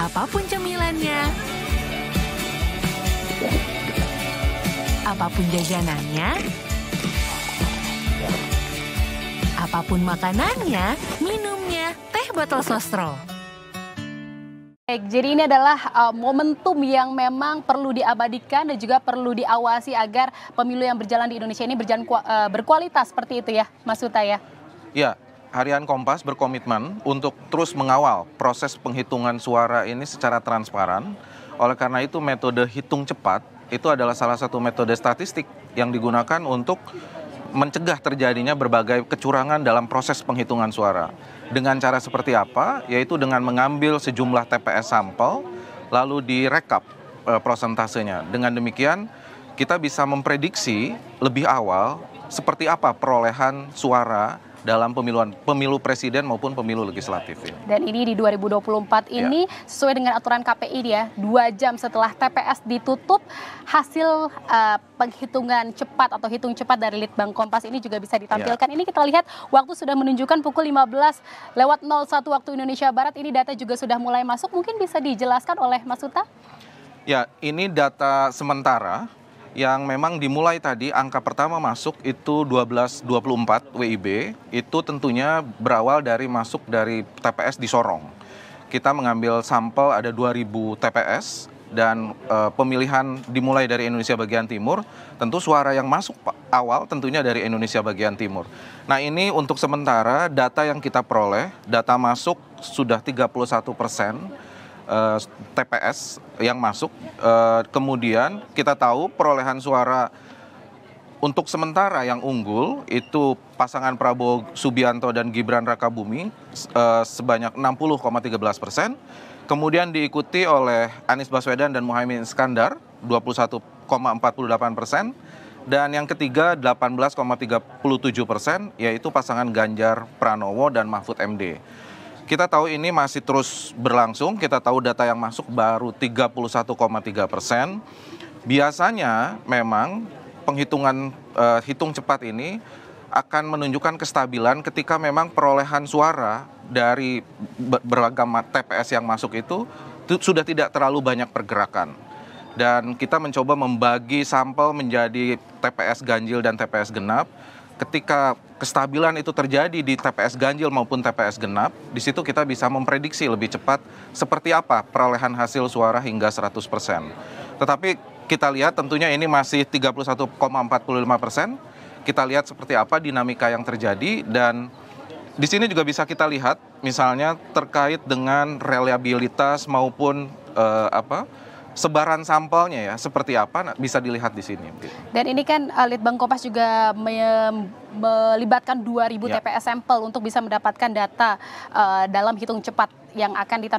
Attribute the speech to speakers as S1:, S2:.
S1: apapun cemilannya, apapun jajanannya, apapun makanannya, minumnya, teh botol sostro. Baik, jadi ini adalah uh, momentum yang memang perlu diabadikan dan juga perlu diawasi agar pemilu yang berjalan di Indonesia ini berjalan uh, berkualitas seperti itu ya, Mas Uta ya.
S2: Ya, Harian Kompas berkomitmen untuk terus mengawal proses penghitungan suara ini secara transparan. Oleh karena itu metode hitung cepat itu adalah salah satu metode statistik yang digunakan untuk mencegah terjadinya berbagai kecurangan dalam proses penghitungan suara. Dengan cara seperti apa? Yaitu dengan mengambil sejumlah TPS sampel lalu direkap e, prosentasenya. Dengan demikian kita bisa memprediksi lebih awal seperti apa perolehan suara dalam pemiluan pemilu presiden maupun pemilu legislatif. Ya.
S1: Dan ini di 2024 ya. ini ya. sesuai dengan aturan KPI dia dua jam setelah TPS ditutup hasil uh, penghitungan cepat atau hitung cepat dari Litbang Kompas ini juga bisa ditampilkan. Ya. Ini kita lihat waktu sudah menunjukkan pukul 15 lewat 01 waktu Indonesia Barat ini data juga sudah mulai masuk. Mungkin bisa dijelaskan oleh Mas Uta?
S2: Ya, ini data sementara yang memang dimulai tadi angka pertama masuk itu 1224 WIB itu tentunya berawal dari masuk dari TPS di Sorong. Kita mengambil sampel ada 2000 TPS dan e, pemilihan dimulai dari Indonesia bagian timur, tentu suara yang masuk awal tentunya dari Indonesia bagian timur. Nah, ini untuk sementara data yang kita peroleh, data masuk sudah 31 persen uh, eh, TPS yang masuk. Uh, kemudian kita tahu perolehan suara untuk sementara yang unggul itu pasangan Prabowo Subianto dan Gibran Rakabumi uh, eh, sebanyak 60,13 persen. Kemudian diikuti oleh Anies Baswedan dan Muhammad Iskandar 21,48 persen. Dan yang ketiga 18,37 persen yaitu pasangan Ganjar Pranowo dan Mahfud MD. Kita tahu ini masih terus berlangsung, kita tahu data yang masuk baru 31,3 persen. Biasanya memang penghitungan uh, hitung cepat ini akan menunjukkan kestabilan ketika memang perolehan suara dari beragam TPS yang masuk itu sudah tidak terlalu banyak pergerakan. Dan kita mencoba membagi sampel menjadi TPS ganjil dan TPS genap ketika kestabilan itu terjadi di TPS ganjil maupun TPS genap, di situ kita bisa memprediksi lebih cepat seperti apa perolehan hasil suara hingga 100%. Tetapi kita lihat tentunya ini masih 31,45 persen. Kita lihat seperti apa dinamika yang terjadi dan di sini juga bisa kita lihat misalnya terkait dengan reliabilitas maupun uh, apa sebaran sampelnya ya seperti apa bisa dilihat di sini.
S1: Dan ini kan uh, eh, Litbang Kompas juga melibatkan 2.000 ya. TPS sampel untuk bisa mendapatkan data uh, dalam hitung cepat yang akan ditampilkan.